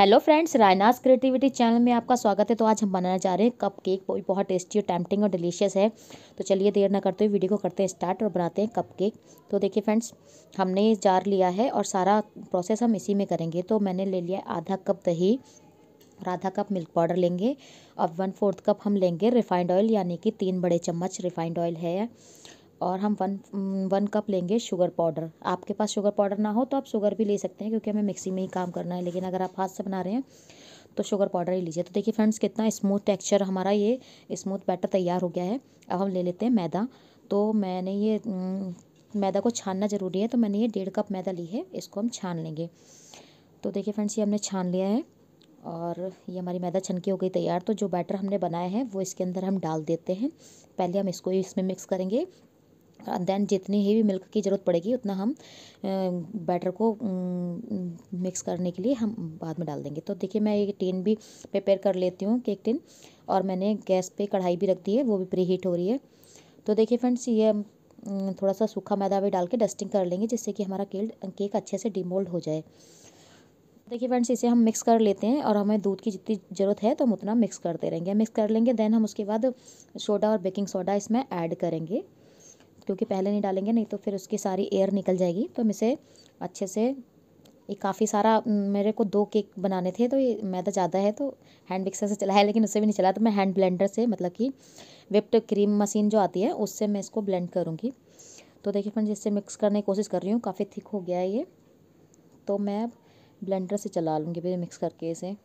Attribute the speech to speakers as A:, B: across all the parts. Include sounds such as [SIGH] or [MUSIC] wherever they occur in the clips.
A: hello friends रायनास creativity channel में आपका स्वागत है तो आज हम बनाना चाह रहे हैं कप केक वो भी बहुत टेस्टी और टैम्पटिंग और डिलीशियस है तो चलिए देर ना करते हुए वीडियो को करते हैं स्टार्ट और बनाते हैं कप केक तो देखिए फ्रेंड्स हमने जार लिया है और सारा प्रोसेस हम इसी में करेंगे तो मैंने ले लिया आधा कप दही और आधा कप मिल्क पाउडर लेंगे और वन फोर्थ कप हम लेंगे रिफाइंड ऑयल यानी कि तीन बड़े चम्मच रिफाइंड ऑयल है और हम वन वन कप लेंगे शुगर पाउडर आपके पास शुगर पाउडर ना हो तो आप शुगर भी ले सकते हैं क्योंकि हमें मिक्सी में ही काम करना है लेकिन अगर आप हाथ से बना रहे हैं तो शुगर पाउडर ही लीजिए तो देखिए फ्रेंड्स कितना स्मूथ टेक्सचर हमारा ये स्मूथ बैटर तैयार हो गया है अब हम ले लेते हैं मैदा तो मैंने ये मैदा को छानना ज़रूरी है तो मैंने ये डेढ़ कप मैदा ली है इसको हम छान लेंगे तो देखिए फ्रेंड्स ये हमने छान लिया है और ये हमारी मैदा छनकी हो गई तैयार तो जो बैटर हमने बनाया है वो इसके अंदर हम डाल देते हैं पहले हम इसको इसमें मिक्स करेंगे देन हाँ, जितनी हेवी मिल्क की ज़रूरत पड़ेगी उतना हम बैटर को मिक्स करने के लिए हम बाद में डाल देंगे तो देखिए मैं एक टिन भी प्रिपेयर कर लेती हूँ केक टिन और मैंने गैस पे कढ़ाई भी रख दी है वो भी प्री हीट हो रही है तो देखिए फ्रेंड्स ये थोड़ा सा सूखा मैदा भी डाल के डस्टिंग कर लेंगे जिससे कि हमारा केल केक अच्छे से डिमोल्ड हो जाए देखिए फ्रेंड्स इसे हम मिक्स कर लेते हैं और हमें दूध की जितनी ज़रूरत है तो हम उतना मिक्स करते रहेंगे मिक्स कर लेंगे देन हम उसके बाद सोडा और बेकिंग सोडा इसमें ऐड करेंगे क्योंकि पहले नहीं डालेंगे नहीं तो फिर उसकी सारी एयर निकल जाएगी तो हम इसे अच्छे से ये काफ़ी सारा मेरे को दो केक बनाने थे तो ये मैदा ज़्यादा है तो हैंड मिक्सर से चला है लेकिन उससे भी नहीं चला तो मैं हैंड ब्लेंडर से मतलब कि विप्ड क्रीम मशीन जो आती है उससे मैं इसको ब्लेंड करूँगी तो देखिए फ्रेंड्स जिससे मिक्स करने की कोशिश कर रही हूँ काफ़ी थिक हो गया है ये तो मैं अब ब्लेंडर से चला लूँगी फिर मिक्स करके इसे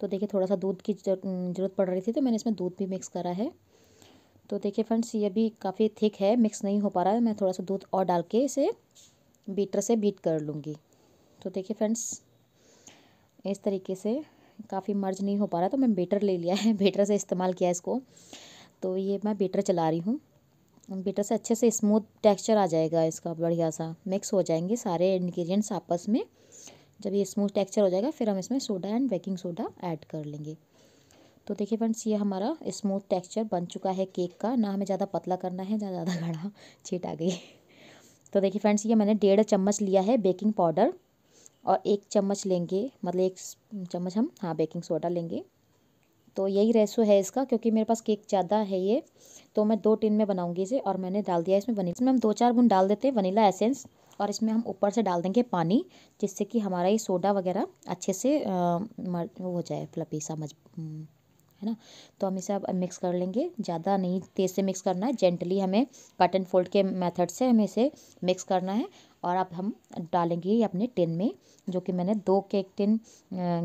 A: तो देखिए थोड़ा सा दूध की ज़रूरत पड़ रही थी तो मैंने इसमें दूध भी मिक्स करा है तो देखिए फ्रेंड्स ये भी काफ़ी थिक है मिक्स नहीं हो पा रहा है मैं थोड़ा सा दूध और डाल के इसे बीटर से बीट कर लूँगी तो देखिए फ्रेंड्स इस तरीके से काफ़ी मर्ज नहीं हो पा रहा तो मैं बेटर ले लिया है बेटर [LAUGHS] से इस्तेमाल किया इसको तो ये मैं बेटर चला रही हूँ बेटर से अच्छे से स्मूथ टेक्सचर आ जाएगा इसका बढ़िया सा मिक्स हो जाएंगे सारे इन्ग्रीडियंट्स आपस में जब ये स्मूथ टेक्स्चर हो जाएगा फिर हम इसमें soda and baking soda add कर लेंगे तो देखिए फ्रेंड्स ये हमारा स्मूथ टेक्सचर बन चुका है केक का ना हमें ज़्यादा पतला करना है ना ज़्यादा घड़ा [LAUGHS] छीट आ गई तो देखिए फ्रेंड्स ये मैंने डेढ़ चम्मच लिया है बेकिंग पाउडर और एक चम्मच लेंगे मतलब एक चम्मच हम हाँ बेकिंग सोडा लेंगे तो यही रेसो है इसका क्योंकि मेरे पास केक ज़्यादा है ये तो मैं दो टिन में बनाऊंगी इसे और मैंने डाल दिया इसमें वनीला इसमें हम दो चार बूंद डाल देते हैं वनीला एसेंस और इसमें हम ऊपर से डाल देंगे पानी जिससे कि हमारा ये सोडा वगैरह अच्छे से आ, वो हो जाए फ्लपी सा मज है ना तो हम इसे अब मिक्स कर लेंगे ज़्यादा नहीं तेज़ से मिक्स करना है जेंटली हमें कट एंड फोल्ड के मेथड से हमें इसे मिक्स करना है और अब हम डालेंगे अपने टिन में जो कि मैंने दो केक टिन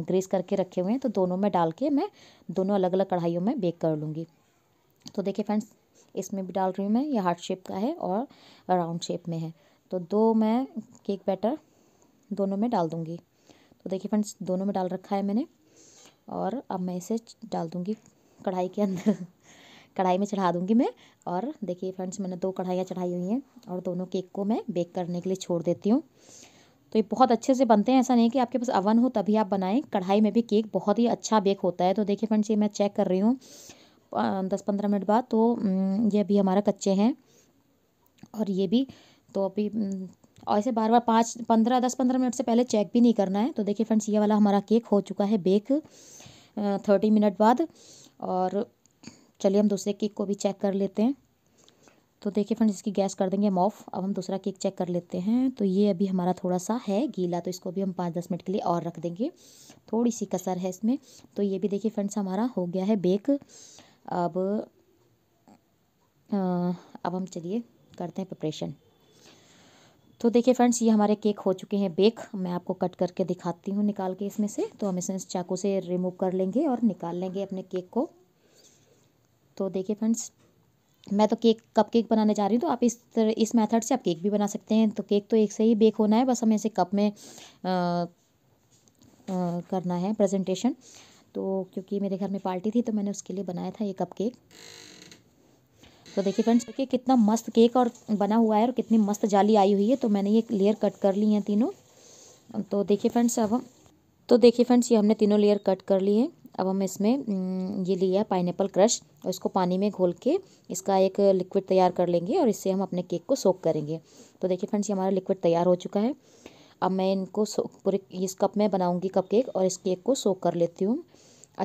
A: ग्रीस करके रखे हुए हैं तो दोनों में डाल के मैं दोनों अलग अलग कढ़ाइयों में बेक कर लूँगी तो देखिए फ्रेंड्स इसमें भी डाल रही हूँ मैं ये हार्ट शेप का है और राउंड शेप में है तो दो मैं केक बैटर दोनों में डाल दूँगी तो देखिए फ्रेंड्स दोनों में डाल रखा है मैंने और अब मैं इसे डाल दूँगी कढ़ाई के अंदर [LAUGHS] कढ़ाई में चढ़ा दूँगी मैं और देखिए फ्रेंड्स मैंने दो कढ़ाइयाँ चढ़ाई हुई हैं और दोनों केक को मैं बेक करने के लिए छोड़ देती हूँ तो ये बहुत अच्छे से बनते हैं ऐसा नहीं कि आपके पास अवन हो तभी आप बनाएं कढ़ाई में भी केक बहुत ही अच्छा बेक होता है तो देखिए फ्रेंड्स ये मैं चेक कर रही हूँ दस पंद्रह मिनट बाद तो ये अभी हमारा कच्चे हैं और ये भी तो अभी और ऐसे बार बार पाँच पंद्रह दस पंद्रह मिनट से पहले चेक भी नहीं करना है तो देखिए फ्रेंड्स ये वाला हमारा केक हो चुका है बेक थर्टी मिनट बाद और चलिए हम दूसरे केक को भी चेक कर लेते हैं तो देखिए फ्रेंड्स इसकी गैस कर देंगे हम ऑफ़ अब हम दूसरा केक चेक कर लेते हैं तो ये अभी हमारा थोड़ा सा है गीला तो इसको भी हम पाँच दस मिनट के लिए और रख देंगे थोड़ी सी कसर है इसमें तो ये भी देखिए फ्रेंड्स हमारा हो गया है बेक अब अब हम चलिए करते हैं प्रिपरेशन तो देखिए फ्रेंड्स ये हमारे केक हो चुके हैं बेक मैं आपको कट करके दिखाती हूँ निकाल के इसमें से तो हम इसमें चाकू से रिमूव कर लेंगे और निकाल लेंगे अपने केक को तो देखिए फ्रेंड्स मैं तो केक कप केक बनाने जा रही हूँ तो आप इस तरह इस मेथड से आप केक भी बना सकते हैं तो केक तो एक से ही बेक होना है बस हमें इसे कप में आ, आ, करना है प्रेजेंटेशन तो क्योंकि मेरे घर में पार्टी थी तो मैंने उसके लिए बनाया था ये कप केक तो देखिए फ्रेंड्स देखिए कितना मस्त केक और बना हुआ है और कितनी मस्त जाली आई हुई है तो मैंने ये लेयर कट कर ली है तीनों तो देखिए फ्रेंड्स अब हम तो देखिए फ्रेंड्स ये हमने तीनों लेयर कट कर लिए हैं अब हम इसमें ये लिया पाइन क्रश और इसको पानी में घोल के इसका एक लिक्विड तैयार कर लेंगे और इससे हम अपने केक को सोक करेंगे तो देखिए फ्रेंड्स ये हमारा लिक्विड तैयार हो चुका है अब मैं इनको पूरे इस कप में बनाऊंगी कप केक और इस केक को सोक कर लेती हूँ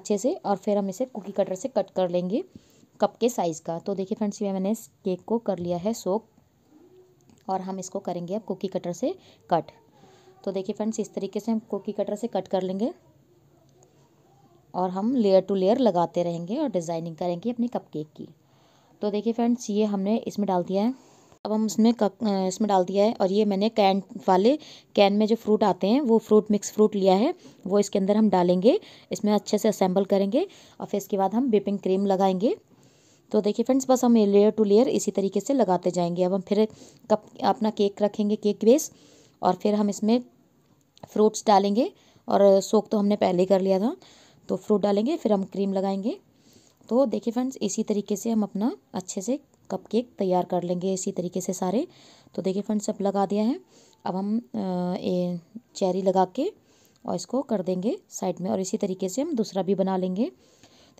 A: अच्छे से और फिर हम इसे कुकी कटर से कट कर लेंगे कप के साइज़ का तो देखिए फ्रेंड्स ये मैंने इस केक को कर लिया है सोक और हम इसको करेंगे अब कुकी कटर से कट तो देखिए फ्रेंड्स इस तरीके से हम कुकी कटर से कट कर लेंगे और हम लेयर टू लेयर लगाते रहेंगे और डिज़ाइनिंग करेंगे अपने कप केक की तो देखिए फ्रेंड्स ये हमने इसमें डाल दिया है अब हम इसमें कप इसमें डाल दिया है और ये मैंने कैन वाले कैन में जो फ्रूट आते हैं वो फ्रूट मिक्स फ्रूट लिया है वो इसके अंदर हम डालेंगे इसमें अच्छे से असेंबल करेंगे और फिर इसके बाद हम विपिंग क्रीम लगाएंगे तो देखिए फ्रेंड्स बस हम लेयर टू लेयर इसी तरीके से लगाते जाएंगे अब हम फिर कप अपना केक रखेंगे केक बेस और फिर हम इसमें फ्रूट्स डालेंगे और सोक तो हमने पहले ही कर लिया था तो फ्रूट डालेंगे फिर हम क्रीम लगाएंगे तो देखिए फ्रेंड्स इसी तरीके से हम अपना अच्छे से कपकेक तैयार कर लेंगे इसी तरीके से सारे तो देखिए फ्रेंड्स अब लगा दिया है अब हम ए, चेरी लगा के और इसको कर देंगे साइड में और इसी तरीके से हम दूसरा भी बना लेंगे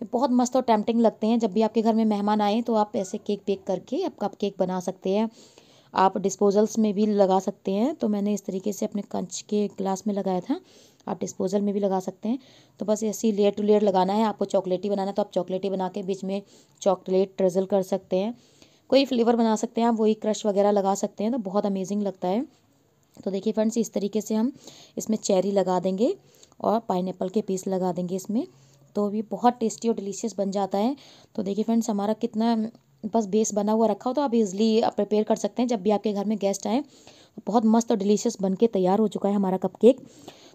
A: तो बहुत मस्त और टैम्पटिंग लगते हैं जब भी आपके घर में मेहमान आए तो आप ऐसे केक बेक करके आप कप केक बना सकते हैं आप डिस्पोजल्स में भी लगा सकते हैं तो मैंने इस तरीके से अपने कंच के ग्लास में लगाया था आप डिस्पोजल में भी लगा सकते हैं तो बस ऐसी लेयर टू लेयर लगाना है आपको चॉकलेटी बनाना है तो आप चॉकलेटी बना के बीच में चॉकलेट ट्रेजल कर सकते हैं कोई फ्लेवर बना सकते हैं आप वही क्रश वगैरह लगा सकते हैं तो बहुत अमेजिंग लगता है तो देखिए फ्रेंड्स इस तरीके से हम इसमें चेरी लगा देंगे और पाइनएप्पल के पीस लगा देंगे इसमें तो भी बहुत टेस्टी और डिलीशियस बन जाता है तो देखिए फ्रेंड्स हमारा कितना बस बेस बना हुआ रखा हो तो आप इज़िली प्रिपेयर कर सकते हैं जब भी आपके घर में गेस्ट आएँ बहुत मस्त और डिलीशियस बन के तैयार हो चुका है हमारा केक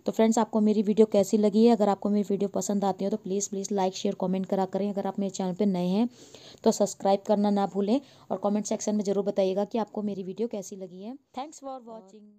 A: तो फ्रेंड्स आपको मेरी वीडियो कैसी लगी है अगर आपको मेरी वीडियो पसंद आती है तो please please like share comment करा करें अगर आप मेरे चैनल पर नए हैं तो सब्सक्राइब करना ना भूलें और कमेंट सेक्शन में ज़रूर बताइएगा कि आपको मेरी वीडियो कैसी लगी है थैंक्स फॉर वॉचिंग